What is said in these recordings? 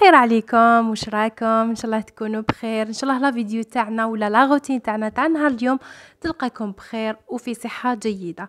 خير عليكم واش راكم ان شاء الله تكونوا بخير ان شاء الله لا فيديو تاعنا ولا لا روتين تاعنا تاع نهار اليوم تلقاكم بخير وفي صحه جيده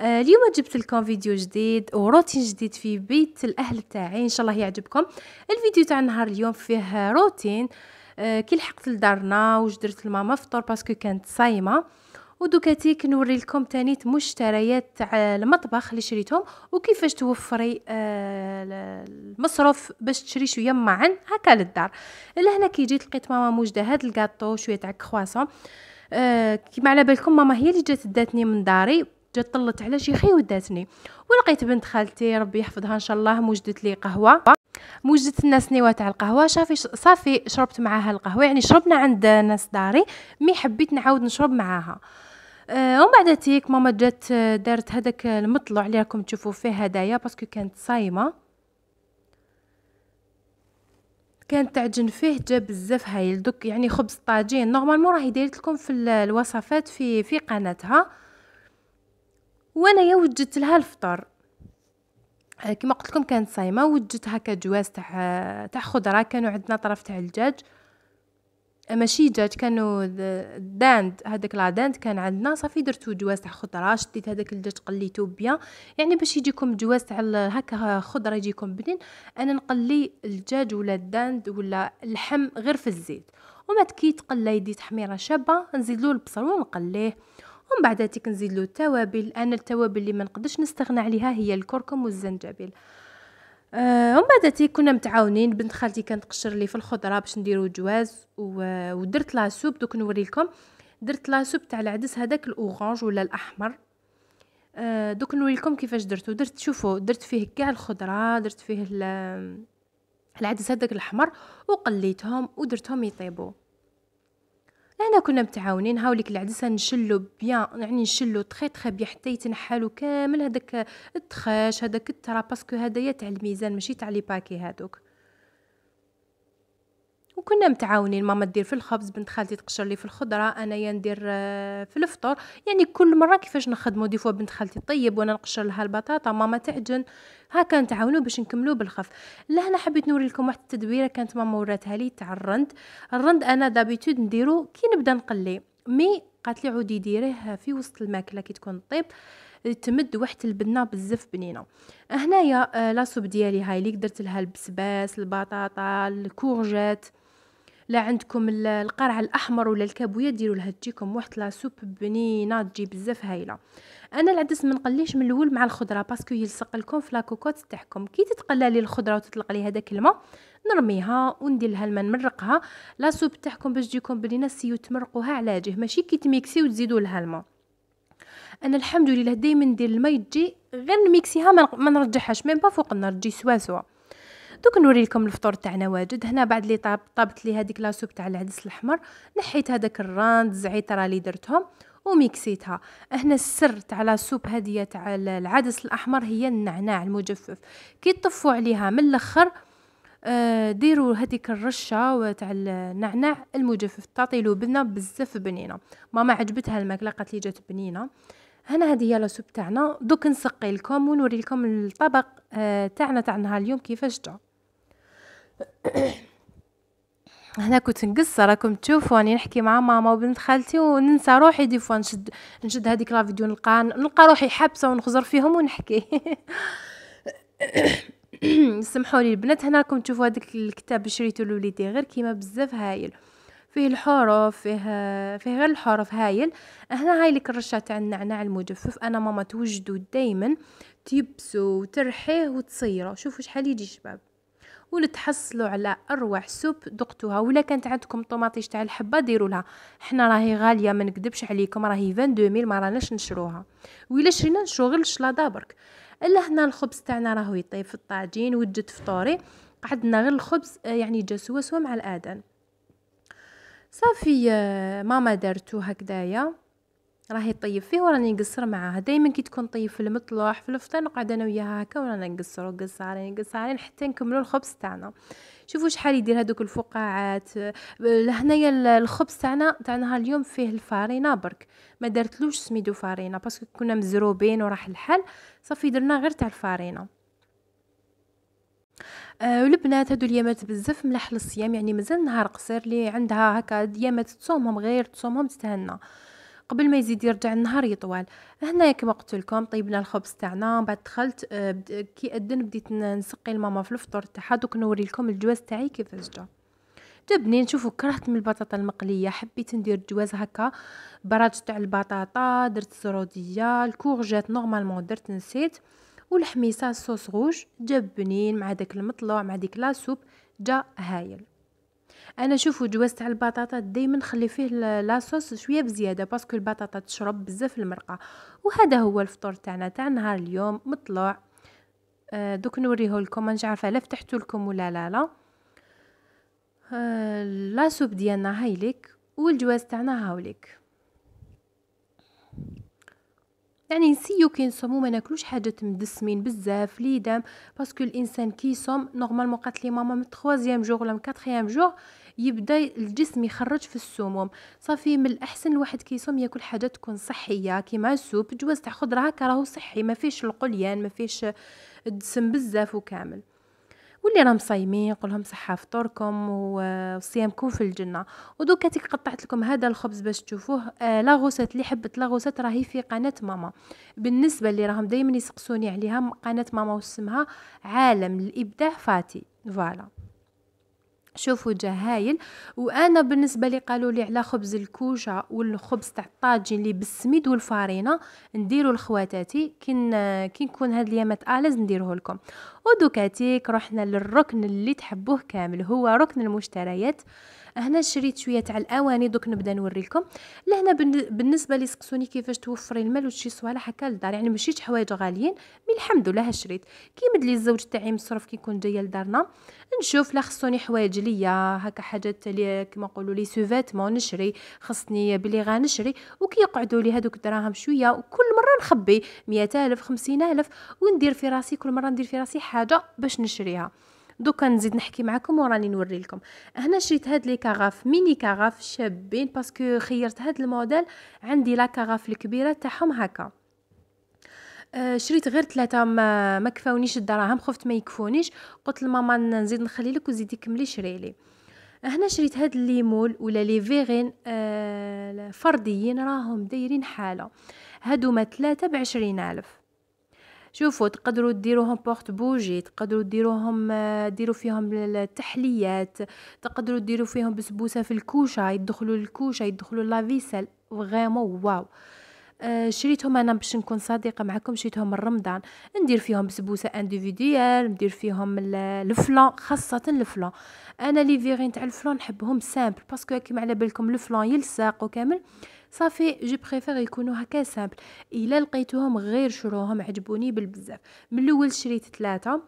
آه، اليوم جبت لكم فيديو جديد وروتين جديد في بيت الاهل تاعي ان شاء الله يعجبكم الفيديو تاع نهار اليوم فيه روتين آه، كي لحقت لدارنا وش درت لماما فطور باسكو كانت صايمه ودوكاتيك نوري لكم تاني مشتريات تاع المطبخ اللي شريتهم وكيفاش توفري آه، المصروف باش تشري شويه معن هكا للدار لهنا كي جيت لقيت ماما موجده هذا الكاطو شويه تاع كرواسون آه، كيما على بالكم ماما هي اللي جات داتني من داري جات طلت على شيخي وداتني ولقيت بنت خالتي ربي يحفظها ان شاء الله موجدت لي قهوه موجدت لنا سنيوه تاع القهوه شافي صافي شربت معاها القهوه يعني شربنا عند ناس داري مي حبيت نعاود نشرب معاها آه، ومن بعد تيك ماما جات آه، دارت هذاك المطلع اللي راكم تشوفوا فيه هدايا باسكو كانت صايمه كانت تعجن فيه جا بزاف هايل دوك يعني خبز طاجين نورمالمون راهي دايرت لكم في الوصفات في في قناتها وانا وجدت لها الفطور آه، كما قلت لكم كانت صايمه وجدت هكا جواز تاع تاع خضره كانوا عندنا طرف تاع الدجاج ماشي كانوا الداند هذاك العداند كان عندنا صافي درتو جواز تاع خضره شديت هذاك الدجاج قليتو بيان يعني باش يجيكم جواز تاع هكا خضره يجيكم بنين انا نقلي الدجاج ولا الداند ولا اللحم غير في الزيت وما تكي تقلى يدي تحميره شابه نزيدلو البصل ونقليه ومن بعد هاتيك نزيدلو التوابل انا التوابل اللي ما نقدرش نستغنى عليها هي الكركم والزنجبيل آه ومن بعد تي كنا متعاونين بنت خالتي كانت تقشر لي في الخضره باش نديرو جواز ودرت لا سوب دوك نوريلكم درت لا سوب تاع العدس هذاك الاورانج ولا الاحمر آه دوك نوريلكم كيفاش درتو درت شوفوا درت فيه كاع الخضره درت فيه العدس هذاك الاحمر وقليتهم ودرتهم يطيبوا انا كنا متعاونين هاوليك العدسه نشلو بيان يعني نشلو تخي تخي بيان حتى يتنحالو كامل هداك التخاش هداك الترا باسكو هدايا تاع الميزان ماشي تاع لي باكي هادوك وكنا متعاونين ماما دير في الخبز بنت خالتي تقشر لي في الخضره انايا ندير آه، في الفطور يعني كل مره كيفاش نخدمو دي فوا بنت خالتي طيب وانا نقشر لها البطاطا ماما تعجن هكا نتعاونوا باش نكملوا بالخف لهنا حبيت نوري لكم واحد التدبيره كانت ماما وراتها لي تاع الرند الرند انا دابيتود نديرو كي نبدا نقلي مي قالت لي عودي ديريه في وسط الماكله كي تكون طيب تمد واحد البنه بزاف بنينه هنايا آه، لاصوب ديالي هاي اللي قدرت لها البسباس البطاطا الكورجات لا عندكم القرع الاحمر ولا الكابويه ديروا لها تجيكم واحد لا سوب بنينه تجي بزاف هايله انا العدس ما نقليش من الاول مع الخضره باسكو يلصق لكم في لاكوكوت تاعكم كي تتقلى لي الخضره وتطلق لي هذاك الماء نرميها وندير لها الماء نمرقها لا سوب تاعكم باش تجيكم بنينه سيو تمرقوها على جه ماشي كي تميكسي وتزيدوا لها الماء انا الحمد لله دائما ندير الماء تجي غير نميكسيها ما نرجعهاش ميم با فوق النار تجي سوا سوا دوك نوريلكم الفطور تاعنا واجد هنا بعد لي طاب طابت لي هذيك لاسوب تاع العدس الاحمر نحيت هذاك الراند زعيطره اللي درتهم وميكسيتها هنا السر تاع لاسوب هذه تاع العدس الاحمر هي النعناع المجفف كي تطفوا عليها من الاخر آه، ديروا هذيك الرشه تاع النعناع المجفف تعطي له بنه بزاف بنينه ماما عجبتها الماكله قالت لي جات بنينه هنا هذه هي لاسوب تاعنا دوك نسقي لكم ونوري لكم الطبق آه، تاعنا تاع نهار اليوم كيفاش جا هنا كنت نقص راكم تشوفوا راني نحكي مع ماما وبنت خالتي وننسى روحي دي فوا نشد نشد هذيك لا فيديو نلقى نلقى روحي حابسه ونخزر فيهم ونحكي سمحوا لي البنات هنا راكم تشوفوا هذاك الكتاب شريته لوليدي غير كيما بزاف هايل فيه الحروف فيه فيه غير الحروف هايل هنا هاي لك الرشه تاع النعناع المجفف انا ماما توجدو دائما تيبسو وترحيه وتصيره شوفوا شحال يجي شباب ونتحصلوا على اروع سوب دقتوها ولا كانت عندكم طوماطيش تاع الحبه ديروا لها حنا راهي غاليه ما نكذبش عليكم راهي 22000 ما راناش نشروها ولا شرينا نشغل شلا دابرك الا هنا الخبز تاعنا راهو يطيب في الطاجين وجد فطوري قعدنا غير الخبز آه، يعني جا سوا سوا مع الاذان صافي آه، ماما دارتو هكذايا راه يطيب فيه وراني نقصر معاه دائما كي تكون طيب في المطلوح في الفطير نقعد انا وياها هكا ورانا نقصرو قصارين قصارين حتى نكملو الخبز تاعنا شوفوا شحال يدير هذوك الفقاعات لهنايا الخبز تاعنا تاع نهار اليوم فيه الفارينه برك ما درتلوش سميدو فارينه باسكو كنا مزروبين وراح الحل صافي درنا غير تاع الفارينه أه البنات هادو اليامات بزاف ملاح للصيام يعني مازال نهار قصير لي عندها هكا يامات تصومهم غير تصومهم تتهنى قبل ما يزيد يرجع النهار يطوال هنا كما قلت لكم طيبنا الخبز تاعنا من بعد دخلت آه، كي اذن بديت نسقي لماما في الفطور تاعها دوك نوري لكم الجواز تاعي كيفاش جا جبني نشوفو كرهت من البطاطا المقليه حبيت ندير الجواز هكا براج تاع البطاطا درت الزروديه الكورجات نورمالمون درت نسيت والحميصه صوص غوج جا بنين مع داك المطلوع مع ديك لا سوب جا هايل انا شوفوا جواز تاع البطاطا دائما نخلي فيه لاصوص شويه بزياده باسكو البطاطا تشرب بزاف المرقه وهذا هو الفطور تاعنا تاع نهار اليوم مطلوع آه دوك نوريه لكم انا عارفه لا فتحته لكم ولا لا لا آه لا ديالنا هايليك والجواز تاعنا هاوليك يعني نسيو كي نصومو ما ناكلوش حاجات مدسمين بزاف لي دام باسكو الانسان كي يصوم نورمالمون قالت لي ماما من 3 جوغ ولا من 4 جوغ يبدا الجسم يخرج في السموم صافي من الاحسن الواحد كيصوم ياكل حاجه تكون صحيه كيما السوب جواز تاع خضره راهو صحي ما فيش القليان ما فيش الدسم بزاف وكامل واللي راهم صايمين نقول لهم صحه فطوركم وصيامكم في الجنه ودوكا تيك قطعت لكم هذا الخبز باش تشوفوه آه لاغوسات اللي حبت لاغوسات راهي في قناه ماما بالنسبه اللي راهم دائما يسقسوني عليها قناه ماما واسمها عالم الابداع فاتي فوالا شوفوا جا هايل وانا بالنسبه لي قالوا لي على خبز الكوشه والخبز تاع الطاجين اللي بالسميد والفارينه نديروا لخواتاتي كن كي نكون هاد اليامات الز نديروه لكم ودوكاتيك رحنا للركن اللي تحبوه كامل هو ركن المشتريات آه هنا شريت شويه تاع الاواني دوك نبدا نوريكم لهنا بالنسبه لي سقسوني كيفاش توفري المال وتشي صوالح هكا للدار يعني ماشي حوايج غاليين مي الحمد لله شريت مد لي الزوج تاعي مصروف كيكون جايه لدارنا نشوف لا خصوني حوايج ليا هكا حاجات لي كما نقولوا لي سوفاتمون نشري خصني بلي غنشري يقعدوا لي هذوك الدراهم شويه وكل مره نخبي 100000 50000 وندير في راسي كل مره ندير في راسي حاجه باش نشريها دوكا نزيد نحكي معكم وراني نوري لكم هنا شريت هاد لي كاغاف ميني كاغاف شابين باسكو خيرت هاد الموديل عندي لا كاغاف الكبيره تاعهم هكا آه شريت غير ثلاثه ما ما كفاونيش الدراهم خفت ما يكفونيش قلت لماما نزيد نخلي لك وزيدي كملي شري لي هنا شريت هاد الليمول ولا لي فيغين آه فرديين راهم دايرين حاله هادو ما ثلاثه بعشرين الف شوفوا تقدروا ديروهم بورت بوجي تقدروا ديروهم آه، ديروا فيهم التحليات تقدروا ديروا فيهم بسبوسه في الكوشه يدخلوا الكوشه يدخلوا لافيسل فريمون واو آه شريتهم انا باش نكون صادقه معكم شريتهم من رمضان ندير فيهم بسبوسه انديفيديال ندير فيهم الفلان خاصه الفلان انا لي فيغين تاع الفلان نحبهم سامبل باسكو كيما على بالكم الفلان يلصق وكامل صافي جي بريفير يكونوا هكا سامبل الا لقيتوهم غير شروهم عجبوني بالبزاف من الاول شريت ثلاثه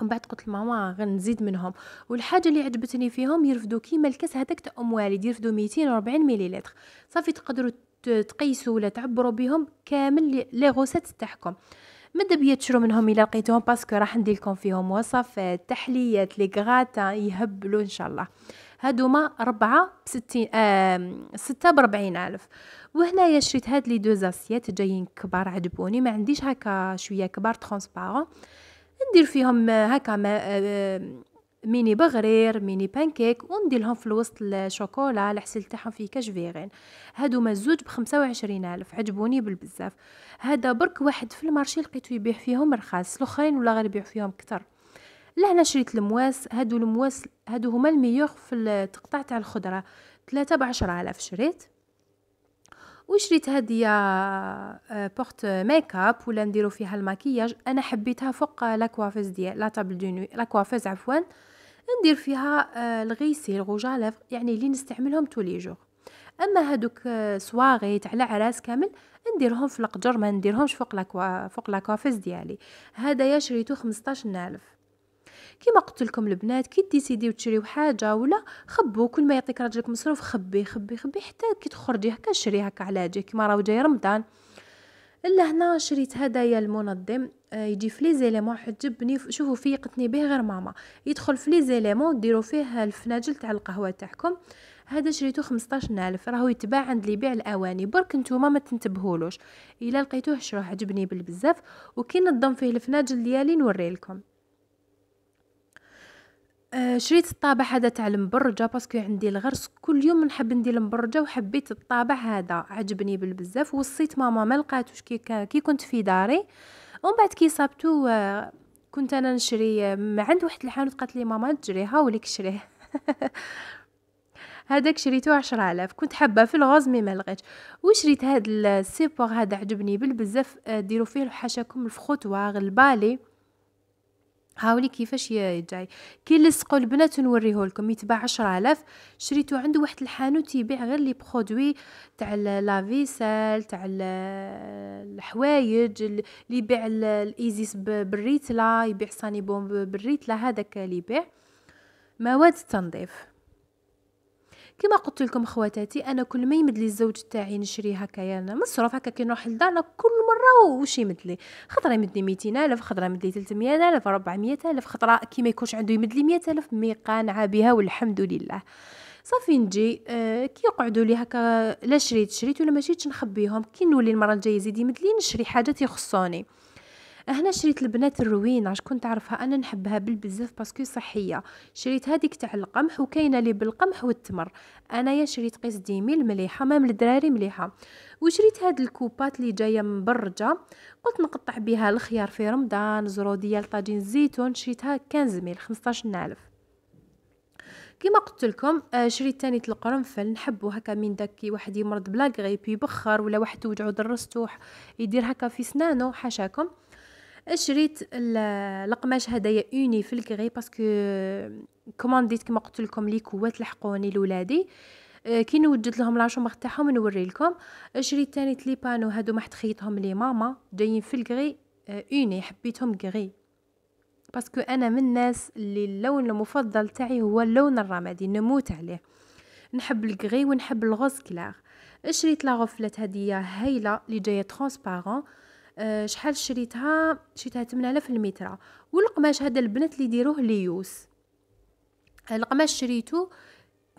ومن بعد قلت لماما غنزيد منهم والحاجه اللي عجبتني فيهم يرفدوا كيما الكاس هذاك تاع ام والد يرفدوا 240 مليلتر صافي تقدروا تقيسوا ولا تعبروا بهم كامل لي غوسات تاعكم مدى بيا تشرو منهم الا لقيتوهم باسكو راح ندير لكم فيهم وصفات تحليات لي يهبلوا ان شاء الله هادوما ربعة بستين آه ستة بربعين ألف وهنا شريت هاد لي دو زاسيات جايين كبار عجبوني ما عنديش هكا شوية كبار ترونسبارون ندير فيهم هكا ما آه ميني بغرير ميني بانكيك ونديرلهم في الوسط الشوكولا الحسيل تاعهم فيه كاش فيغين هادو زوج بخمسة وعشرين الف عجبوني بالبزاف هذا برك واحد في المارشي لقيتو يبيع فيهم رخاص الاخرين ولا غير يبيع فيهم كتر لهنا شريت المواس هادو المواس هادو هما الميور في التقطاع تاع الخضره ثلاثة بعشرة آلاف شريت وشريت هادية بورت ميك اب ولا نديرو فيها الماكياج انا حبيتها فوق لاكوافيز ديال لا تابل دو نوي لاكوافيز عفوا ندير فيها آه، الغيسي الغوجا يعني اللي نستعملهم تولي جور اما هادوك آه، سواغي تاع العراس كامل نديرهم في القجر ما نديرهمش فوق لاكوا فوق لاكوافيز ديالي هذايا شريتو 15000 كيما قلت لكم البنات كي ديسيديو تشريو حاجه ولا خبو كل ما يعطيك راجلك مصروف خبي خبي خبي حتى كي تخرجي هكا شري هكا على وجهك كيما راهو جاي رمضان الا هنا شريت هدايا المنظم آه، يجي في لي زيليمون حجبني شوفوا فيقتني به غير ماما يدخل في لي زيليمون ديروا فيه الفناجل تاع القهوه تاعكم هذا شريته 15000 راهو يتباع عند اللي يبيع الاواني برك نتوما ما تنتبهولوش الا لقيتوه شروه عجبني بالبزاف وكي نظم فيه الفناجل ديالي نوري لكم آه، شريت الطابع هذا تاع المبرجه باسكو عندي الغرس كل يوم نحب ندير المبرجه وحبيت الطابع هذا عجبني بالبزاف وصيت ماما ما لقاتوش كي, كي كنت في داري ومن بعد كي صابتو آه، كنت انا نشري آه، من عند واحد الحانوت قالت لي ماما تجريها وليك شريه هذاك شريتو عشرة آلاف كنت حابه في الغاز مي ما لقيتش وشريت هذا السيبوغ هذا عجبني بالبزاف ديروا فيه حاشاكم الفخوتواغ البالي هاولي كيفاش يجاي كي لصقوا البنات نوريه لكم يتباع 10000 شريتو عنده واحد الحانوت يبيع غير لي برودوي تاع لافيسال تاع الحوايج اللي يبيع الايزيس بالريتلا يبيع صاني بوم بالريتلا هذاك اللي يبيع مواد التنظيف كما قلت لكم خواتاتي انا كل ما يمدلي الزوج تاعي نشري هكايا انا مصروف هكا كي نروح للدار كل مره واش يمدلي خطره يمدلي لي 200000 خطره يمد لي 300000 400000 خطره كي ما يكونش عنده يمدلي لي 100000 مي قانعه بها والحمد لله صافي نجي آه كي يقعدوا لي هكا لا شريت شريت ولا ما شريتش نخبيهم كي نولي المره الجايه يزيد يمدلي نشري حاجات يخصوني هنا شريت البنات الروينه شكون تعرفها انا نحبها بالبزاف باسكو صحيه شريت هذيك تاع القمح وكاينه لي بالقمح والتمر انايا شريت قيس ديميل مليحه مام الدراري مليحه وشريت هاد الكوبات اللي جايه مبرجه قلت نقطع بها الخيار في رمضان زرو ديال طاجين الزيتون شريتها 15 ميل 15000 كما قلت لكم آه، شريت تاني القرنفل نحبو هكا من داك واحد يمرض بلا غريب يبخر ولا واحد توجعو درستوح يدير هكا في سنانو حاشاكم شريت القماش هدايا اوني في الكغي باسكو كومانديت كما قلت لكم لي كوات لحقوني لولادي آه، كي نوجد لهم لاشومبر تاعهم نوري لكم شريت تاني لي بانو هادو ما خيطهم لي ماما جايين في الكغي آه، اوني حبيتهم كغي باسكو انا من الناس اللي اللون المفضل تاعي هو اللون الرمادي نموت عليه نحب الكغي ونحب الغوز كلاغ شريت لا غفلات هديه هايله اللي جايه ترونسبارون آه، شحال شريتها شريتها 8000 المتر والقماش هذا البنات اللي يديروه ليوس القماش شريته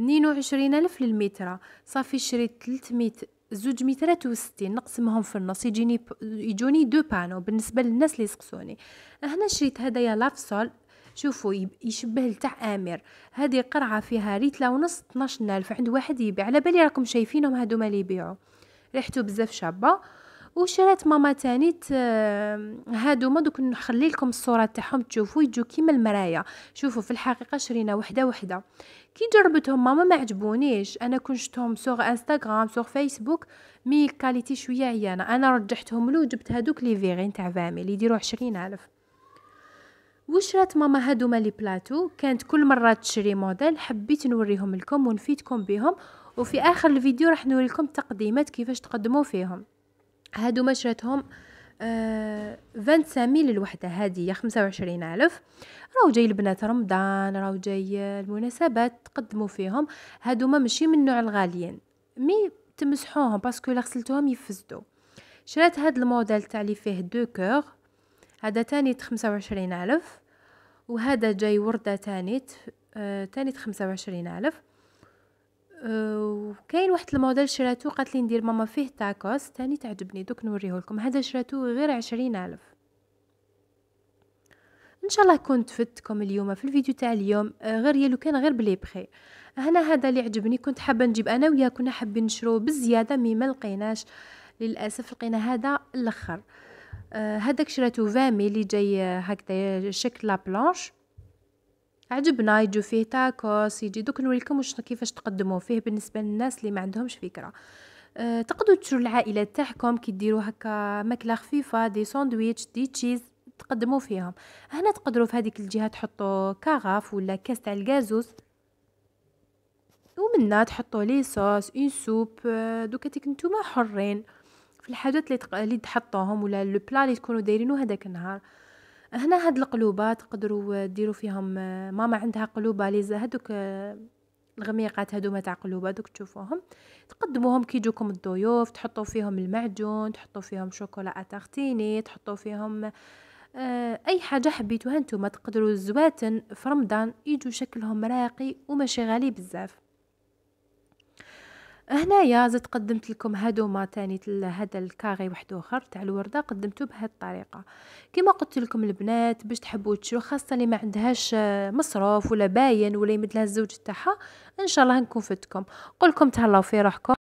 22000 للمتر صافي شريت 300 زوج مترات وستين نقسمهم في النص يجيني يجوني دو بانو بالنسبه للناس اللي يسقسوني هنا شريت هذايا لافسول شوفوا يشبه لتاع امير هذه قرعه فيها ريتلا ونص 12000 عند واحد يبيع على بالي راكم شايفينهم هادو ما اللي يبيعوا ريحته بزاف شابه وشرات ماما تاني هادوما دوك نخلي لكم الصوره تاعهم تشوفوا يجوا كيما المرايا شوفوا في الحقيقه شرينا وحده وحده كي جربتهم ماما ما عجبونيش انا كنت شتهم سوغ انستغرام سوغ فيسبوك مي الكاليتي شويه عيانه انا رجحتهم له وجبت هادوك لي فيغين تاع فامي اللي يديروا عشرين الف وشرات ماما هادوما لي بلاتو كانت كل مره تشري موديل حبيت نوريهم لكم ونفيدكم بهم وفي اخر الفيديو راح نوريكم تقديمات كيفاش تقدموا فيهم هادو مشرتهم آه سامي الوحدة هادية خمسة وعشرين ألف راو جاي البنات رمضان راو جاي المناسبات تقدموا فيهم هادو ما مشي من نوع الغاليين مي تمسحوهم باسكو الا غسلتوهم يفسدو شريت هاد الموديل تاع لي فيه دو كور هادا تاني خمسة وعشرين ألف وهذا جاي وردة تانيت آه، تانيت خمسة وعشرين ألف وكاين واحد الموديل شراتو قالت لي ندير ماما فيه تاكوس تاني تعجبني دوك نوريه لكم هذا شراتو غير عشرين الف ان شاء الله كنت فدتكم اليوم في الفيديو تاع اليوم آه، غير يلو كان غير بلي بخي هنا هذا اللي عجبني كنت حابه نجيب انا وياه كنا حابين نشرو بزياده مي ما لقيناش للاسف لقينا هذا الاخر آه، هذاك شراتو فامي اللي جاي آه، هكذا شكل لا بلانش عجبنا يجو فيه تاكوس يجي دوك نوريكم واش كيفاش تقدموا فيه بالنسبه للناس اللي ما عندهمش فكره أه تقدروا تشرو العائله تاعكم كي ديروا هكا ماكله خفيفه دي ساندويتش دي تشيز تقدموا فيهم هنا تقدروا في هذيك الجهه تحطوا كغاف ولا كاس تاع الغازوس ومننا تحطوا لي صوص اون سوب دوكا تيك نتوما حرين في الحاجات اللي تق... اللي تحطوهم ولا لو بلا اللي تكونوا دايرينو هذاك النهار هنا هاد القلوبات تقدروا آه، ديروا فيهم آه، ماما عندها قلوبه ليزا هذوك آه، الغميقات هادو تاع قلوبه دوك تشوفوهم تقدموهم كي يجوكم الضيوف تحطوا فيهم المعجون تحطوا فيهم شوكولا اتارتيني تحطوا فيهم اي حاجه حبيتوها نتوما تقدروا الزواتن في رمضان يجوا شكلهم راقي وماشي غالي بزاف هنايا زدت قدمت لكم ما تاني هذا الكاغي واحد اخر تاع الورده قدمته بهذه الطريقه كما قلت لكم البنات باش تحبوا تشرو خاصه اللي ما عندهاش آه، مصروف ولا باين ولا يمد لها الزوج تاعها ان شاء الله نكون فدتكم قولكم تهلاو في روحكم